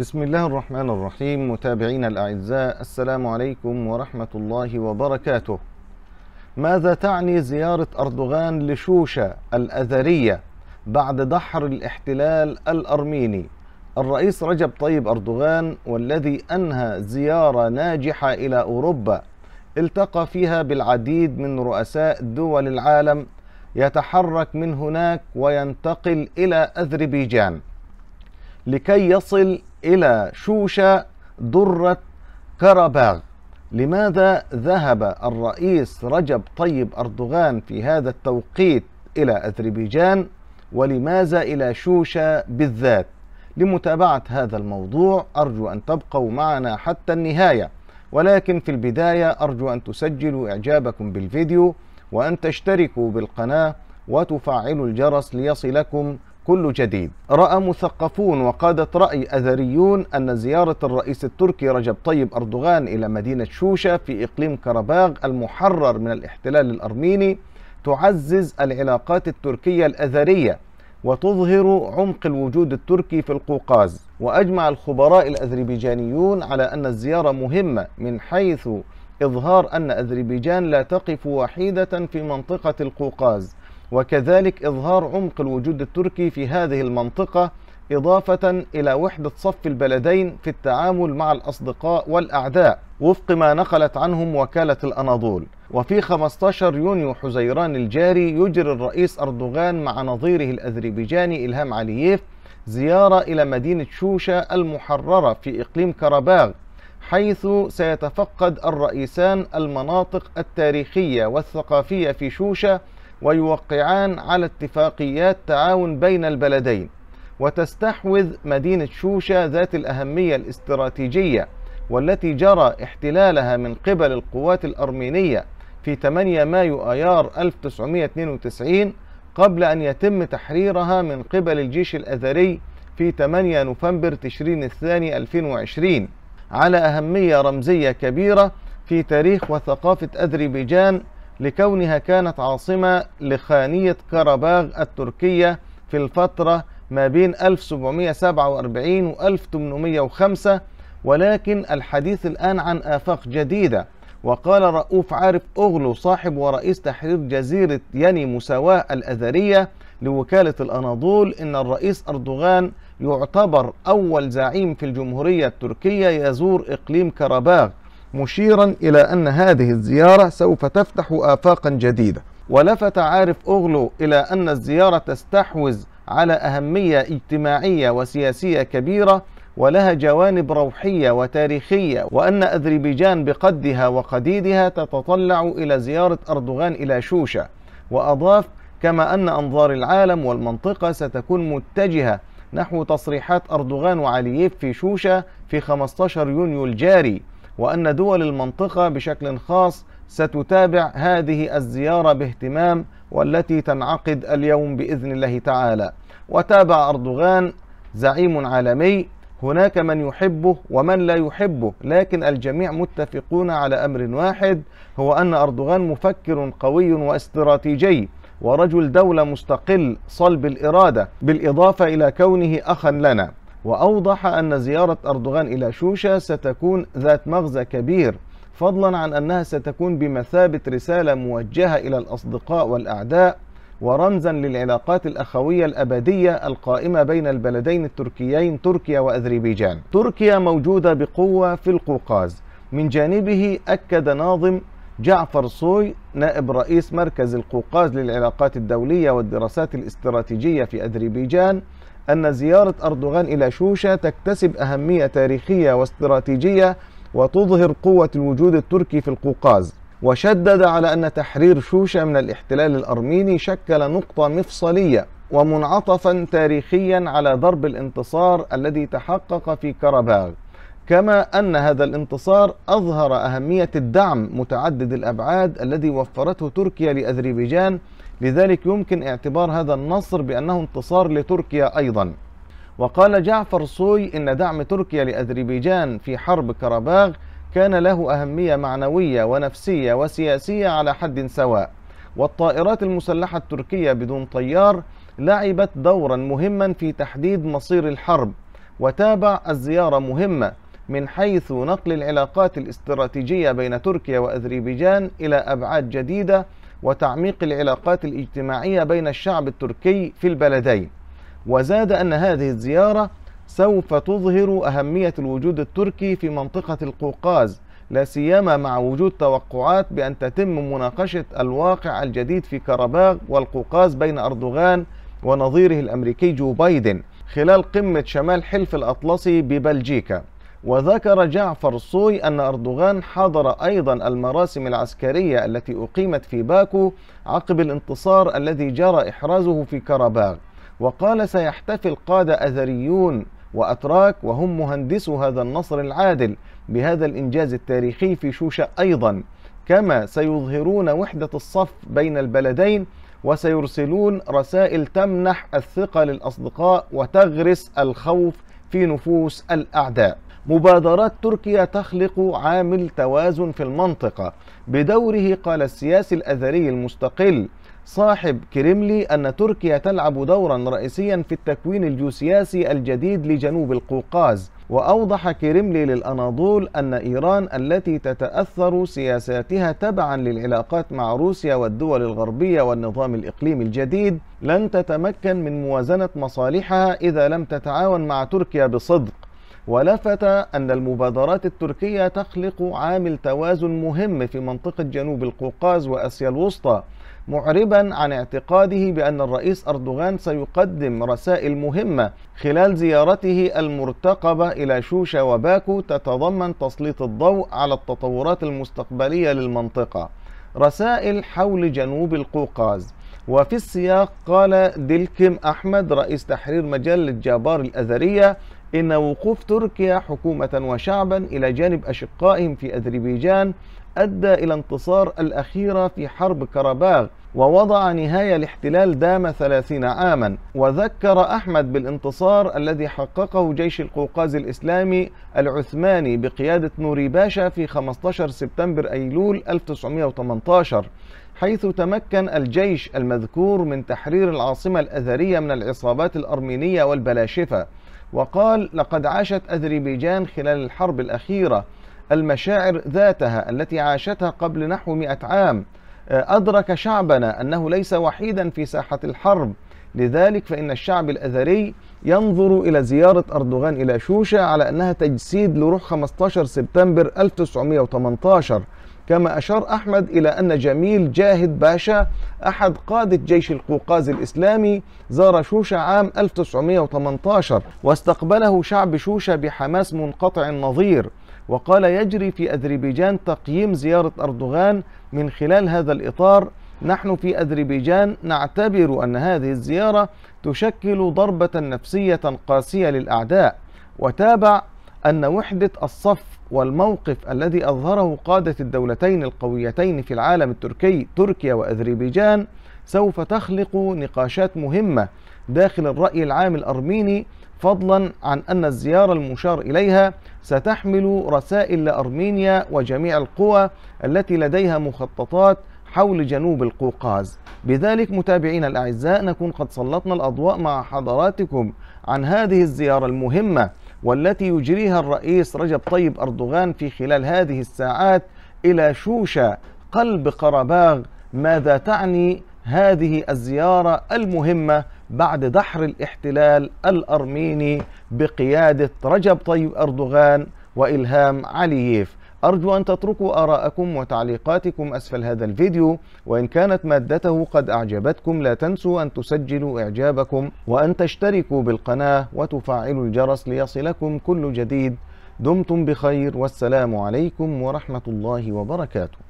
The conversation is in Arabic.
بسم الله الرحمن الرحيم متابعينا الأعزاء السلام عليكم ورحمة الله وبركاته ماذا تعني زيارة أردوغان لشوشة الأذرية بعد دحر الاحتلال الأرميني الرئيس رجب طيب أردوغان والذي أنهى زيارة ناجحة إلى أوروبا التقى فيها بالعديد من رؤساء دول العالم يتحرك من هناك وينتقل إلى أذربيجان لكي يصل إلى شوشة درة كرباغ لماذا ذهب الرئيس رجب طيب أردوغان في هذا التوقيت إلى أذربيجان ولماذا إلى شوشة بالذات لمتابعة هذا الموضوع أرجو أن تبقوا معنا حتى النهاية ولكن في البداية أرجو أن تسجلوا إعجابكم بالفيديو وأن تشتركوا بالقناة وتفعلوا الجرس ليصلكم كل جديد رأى مثقفون وقادة رأي أذريون أن زيارة الرئيس التركي رجب طيب أردوغان إلى مدينة شوشة في إقليم كرباغ المحرر من الاحتلال الأرميني تعزز العلاقات التركية الأذرية وتظهر عمق الوجود التركي في القوقاز وأجمع الخبراء الأذربيجانيون على أن الزيارة مهمة من حيث إظهار أن أذربيجان لا تقف وحيدة في منطقة القوقاز وكذلك إظهار عمق الوجود التركي في هذه المنطقة إضافة إلى وحدة صف البلدين في التعامل مع الأصدقاء والأعداء وفق ما نقلت عنهم وكالة الأناضول وفي 15 يونيو حزيران الجاري يجري الرئيس أردوغان مع نظيره الأذربيجاني إلهام علييف زيارة إلى مدينة شوشة المحررة في إقليم كرباغ حيث سيتفقد الرئيسان المناطق التاريخية والثقافية في شوشة ويوقعان على اتفاقيات تعاون بين البلدين وتستحوذ مدينة شوشة ذات الأهمية الاستراتيجية والتي جرى احتلالها من قبل القوات الأرمينية في 8 مايو أيار 1992 قبل أن يتم تحريرها من قبل الجيش الأذري في 8 نوفمبر تشرين الثاني 2020 على أهمية رمزية كبيرة في تاريخ وثقافة أذربيجان لكونها كانت عاصمة لخانية كرباغ التركية في الفترة ما بين 1747 و 1805 ولكن الحديث الآن عن آفاق جديدة وقال رؤوف عارف أغلو صاحب ورئيس تحرير جزيرة يني مساواة الأذرية لوكالة الأناضول إن الرئيس أردوغان يعتبر أول زعيم في الجمهورية التركية يزور إقليم كرباغ مشيرا إلى أن هذه الزيارة سوف تفتح آفاقا جديدة ولفت عارف أغلو إلى أن الزيارة تستحوذ على أهمية اجتماعية وسياسية كبيرة ولها جوانب روحية وتاريخية وأن أذربيجان بقدها وقديدها تتطلع إلى زيارة أردوغان إلى شوشة وأضاف كما أن أنظار العالم والمنطقة ستكون متجهة نحو تصريحات أردوغان وعلييف في شوشة في 15 يونيو الجاري وأن دول المنطقة بشكل خاص ستتابع هذه الزيارة باهتمام والتي تنعقد اليوم بإذن الله تعالى وتابع أردوغان زعيم عالمي هناك من يحبه ومن لا يحبه لكن الجميع متفقون على أمر واحد هو أن أردوغان مفكر قوي واستراتيجي ورجل دولة مستقل صلب الإرادة بالإضافة إلى كونه أخا لنا وأوضح أن زيارة أردوغان إلى شوشة ستكون ذات مغزى كبير فضلا عن أنها ستكون بمثابة رسالة موجهة إلى الأصدقاء والأعداء ورمزا للعلاقات الأخوية الأبدية القائمة بين البلدين التركيين تركيا وأذربيجان تركيا موجودة بقوة في القوقاز من جانبه أكد ناظم جعفر صوي نائب رئيس مركز القوقاز للعلاقات الدولية والدراسات الاستراتيجية في أذربيجان أن زيارة أردوغان إلى شوشة تكتسب أهمية تاريخية واستراتيجية وتظهر قوة الوجود التركي في القوقاز وشدد على أن تحرير شوشة من الاحتلال الأرميني شكل نقطة مفصلية ومنعطفا تاريخيا على ضرب الانتصار الذي تحقق في كرباغ كما أن هذا الانتصار أظهر أهمية الدعم متعدد الأبعاد الذي وفرته تركيا لأذربيجان لذلك يمكن اعتبار هذا النصر بأنه انتصار لتركيا أيضا وقال جعفر صوي إن دعم تركيا لأذربيجان في حرب كرباغ كان له أهمية معنوية ونفسية وسياسية على حد سواء والطائرات المسلحة التركية بدون طيار لعبت دورا مهما في تحديد مصير الحرب وتابع الزيارة مهمة من حيث نقل العلاقات الاستراتيجية بين تركيا وأذربيجان إلى أبعاد جديدة وتعميق العلاقات الاجتماعية بين الشعب التركي في البلدين وزاد أن هذه الزيارة سوف تظهر أهمية الوجود التركي في منطقة القوقاز لا سيما مع وجود توقعات بأن تتم مناقشة الواقع الجديد في كرباغ والقوقاز بين أردوغان ونظيره الأمريكي جو بايدن خلال قمة شمال حلف الأطلسي ببلجيكا وذكر جعفر صوي أن أردوغان حضر أيضا المراسم العسكرية التي أقيمت في باكو عقب الانتصار الذي جرى إحرازه في كرباغ وقال سيحتفل قادة أذريون وأتراك وهم مهندسو هذا النصر العادل بهذا الإنجاز التاريخي في شوشة أيضا كما سيظهرون وحدة الصف بين البلدين وسيرسلون رسائل تمنح الثقة للأصدقاء وتغرس الخوف في نفوس الأعداء مبادرات تركيا تخلق عامل توازن في المنطقة بدوره قال السياسي الأذري المستقل صاحب كريملي أن تركيا تلعب دورا رئيسيا في التكوين الجيوسياسي الجديد لجنوب القوقاز وأوضح كريملي للأناضول أن إيران التي تتأثر سياساتها تبعا للعلاقات مع روسيا والدول الغربية والنظام الإقليمي الجديد لن تتمكن من موازنة مصالحها إذا لم تتعاون مع تركيا بصدق ولفت أن المبادرات التركية تخلق عامل توازن مهم في منطقة جنوب القوقاز وأسيا الوسطى معربا عن اعتقاده بأن الرئيس أردوغان سيقدم رسائل مهمة خلال زيارته المرتقبة إلى شوشة وباكو تتضمن تسليط الضوء على التطورات المستقبلية للمنطقة رسائل حول جنوب القوقاز وفي السياق قال دلكم أحمد رئيس تحرير مجلة جابار الأذرية إن وقوف تركيا حكومة وشعبا إلى جانب أشقائهم في أذربيجان أدى إلى انتصار الأخيرة في حرب كرباغ ووضع نهاية لاحتلال دام ثلاثين عاما وذكر أحمد بالانتصار الذي حققه جيش القوقاز الإسلامي العثماني بقيادة نوري باشا في 15 سبتمبر أيلول 1918 حيث تمكن الجيش المذكور من تحرير العاصمة الأذرية من العصابات الأرمينية والبلاشفة وقال لقد عاشت أذربيجان خلال الحرب الأخيرة المشاعر ذاتها التي عاشتها قبل نحو مئة عام آه، أدرك شعبنا أنه ليس وحيدا في ساحة الحرب لذلك فإن الشعب الأذري ينظر إلى زيارة أردوغان إلى شوشة على أنها تجسيد لروح 15 سبتمبر 1918 كما أشار أحمد إلى أن جميل جاهد باشا أحد قادة جيش القوقاز الإسلامي زار شوشة عام 1918 واستقبله شعب شوشة بحماس منقطع النظير وقال يجري في أذربيجان تقييم زيارة أردوغان من خلال هذا الإطار نحن في أذربيجان نعتبر أن هذه الزيارة تشكل ضربة نفسية قاسية للأعداء وتابع أن وحدة الصف والموقف الذي أظهره قادة الدولتين القويتين في العالم التركي تركيا وأذربيجان سوف تخلق نقاشات مهمة داخل الرأي العام الأرميني فضلا عن أن الزيارة المشار إليها ستحمل رسائل لأرمينيا وجميع القوى التي لديها مخططات حول جنوب القوقاز بذلك متابعينا الأعزاء نكون قد سلطنا الأضواء مع حضراتكم عن هذه الزيارة المهمة والتي يجريها الرئيس رجب طيب أردوغان في خلال هذه الساعات إلى شوشة قلب قرباغ ماذا تعني هذه الزيارة المهمة بعد دحر الاحتلال الأرميني بقيادة رجب طيب أردوغان وإلهام علييف أرجو أن تتركوا آراءكم وتعليقاتكم أسفل هذا الفيديو وإن كانت مادته قد أعجبتكم لا تنسوا أن تسجلوا إعجابكم وأن تشتركوا بالقناة وتفعلوا الجرس ليصلكم كل جديد دمتم بخير والسلام عليكم ورحمة الله وبركاته